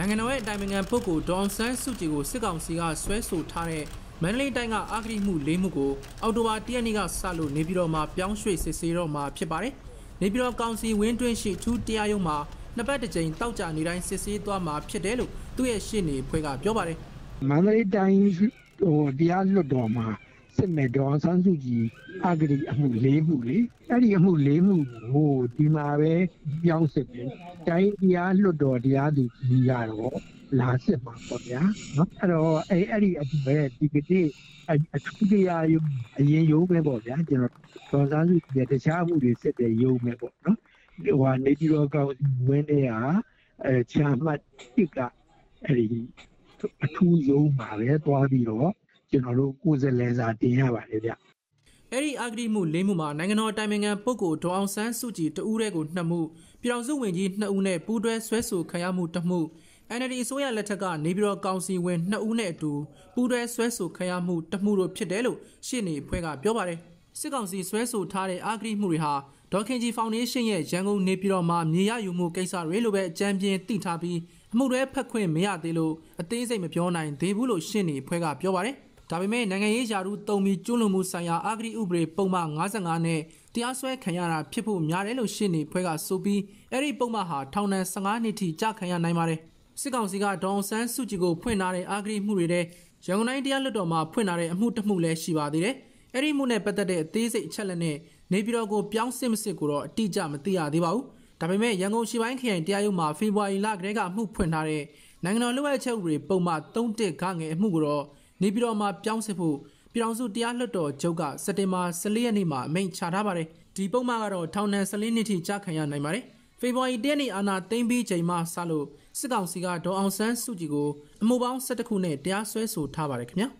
နိုင်ငံတော်ရဲ့အတိုင်ပင်ခံပုဂ္ဂိုလ်ဒေါန်ဆန်းစုကြည်ကိုစစ်ကောင်စီကဆွဲဆိုထားတဲ့မန္တလေးတိုင်းကအဂတိမှု၄မှုကိုအောက်တိုဘာ၁ရက်နေ့ကစလို့နေပြည်တော်မှာ ပြောင်းရွှေ့စစ်ဆေးတော့မှာဖြစ်ပါတယ်။နေပြည်တော်ကောင်စီဝင်းတွင်းရှိထူးတရားရုံးမှာနှစ်ပတ်တစ်ကြိမ်တောက်ကြနေတိုင်းစစ်ဆေးသွားမှာဖြစ်တယ်လို့သူ့ရဲ့ရှေ့နေဖွဲ့ကပြောပါတယ်။မန္တလေးတိုင်းဟိုတရားလွတ်တော်မှာစစ်မဲ့ဒေါ်ဆန်းစုကြည်အဂတိအမှု၄မှုလေအဲ့ဒီအမှု၄မှုကိုဒီမှာပဲပြောင်းစစ်တယ်တိုင်းတရားလွတ်တော်တရားသူကြီးရတော့လာစစ်ပါပေါ့ဗျာနော်အဲ့တော့အဲ့အဲ့ဒီအတူပဲဒီကတိအထူးတရားယုံအရင်ယုံပဲပေါ့ဗျာကျွန်တော်ဒေါ်ဆန်းစုကြည်တခြားမှုတွေစစ်တယ်ယုံပဲပေါ့နော်ဟိုဟာနေပြည်တော်ကောင်ဝင်းတဲ့ဟာအဲချာမှတ်တစ်ကအဲ့ဒီအထူးယုံပါပဲသွားပြီးတော့ကျွန်တော်တို့ကိုယ်စားလှယ်စာတင်ရပါတယ်ဗျ။အဲ့ဒီအဂတိမှု၄မှုမှာနိုင်ငံတော်တိုင်ပင်ခံပုဂ္ဂိုလ်ဒေါအောင်ဆန်းစုကြည်တဦးတည်းကိုနှစ်မှုပြည်တော်စုဝင်ကြီးနှစ်ဦးနဲ့ပူးတွဲဆွဲဆိုခံရမှုတစ်မှု NLD အစိုးရလက်ထက်ကနေပြည်တော်ကောင်စီဝင်နှစ်ဦးနဲ့အတူပူးတွဲဆွဲဆိုခံရမှုတစ်မှုတို့ဖြစ်တယ်လို့ရှင်းနေအဖွဲ့ကပြောပါတယ်။စစ်ကောင်စီဆွဲဆိုထားတဲ့အဂတိမှုတွေဟာဒေါခင်ကြီးဖောင်ဒေးရှင်းရဲ့ရန်ကုန်နေပြည်တော်မှာမြေရယူမှုကိစ္စတွေလိုပဲအကြံပြင်းသိထားပြီးအမှုတွေဖက်ခွင့်မရသေးလို့အသေးစိတ်မပြောနိုင်သေးဘူးလို့ရှင်းနေအဖွဲ့ကပြောပါတယ်။ဒါပေမဲ့နိုင်ငံရေးယာရုတုံမီကျွလွန်မှုဆိုင်ရာအာဂရိဥပဒေပုံမှန်55နဲ့တရားစွဲခံရတာဖြစ်ဖို့များတယ်လို့ရှင်းနေဖွဲ့ကဆိုပြီးအဲ့ဒီပုံမှန်ဟာထောင်ဒဏ်15နှစ်ထိကြာခံရနိုင်ပါတယ်စစ်ကောင်စီကဒေါအောင်ဆန်းစုကြည်ကိုဖွင့်ထားတဲ့အာဂရိမှုတွေတဲ့ရန်ကုန်တိုင်းတရားလွှတ်တော်မှာဖွင့်ထားတဲ့အမှုတစ်မှုလည်းရှိပါသေးတယ်အဲ့ဒီမှုနဲ့ပတ်သက်တဲ့အသေးစိတ်အချက်လက်နဲ့နေပြည်တော်ကိုပြောင်းစစ်မစစ်ကိုတော့အတိအကျမသိရသေးပါဘူးဒါပေမဲ့ရန်ကုန်ရှိပိုင်းခရိုင်တရားရုံးမှာဖေဖော်ဝါရီလကတည်းကအမှုဖွင့်ထားတဲ့နိုင်ငံတော်လူ့အချက်ဥပဒေပုံမှန်3.5ငယ်အမှုကိုတော့နေပြည်တော်မှာပြောင်းစစ်ဖို့ပြည်တော်စုတရားလွှတ်တော်ချုပ်ကစက်တင်ဘာ14ရက်နေ့မှာအမိန့်ချထားပါတယ်ဒီပုံမှန်ကတော့ထောင်ဒဏ်14နှစ်ထိကြာခံရနိုင်ပါတယ်ဖေဖော်ဝါရီ10ရက်နေ့အာဏာသိမ်းပြီးချိန်မှစလို့စစ်ကောင်စီကဒေါ်အောင်ဆန်းစုကြည်ကိုအမှုပေါင်း17ခုနဲ့တရားစွဲဆိုထားပါတယ်ခင်ဗျာ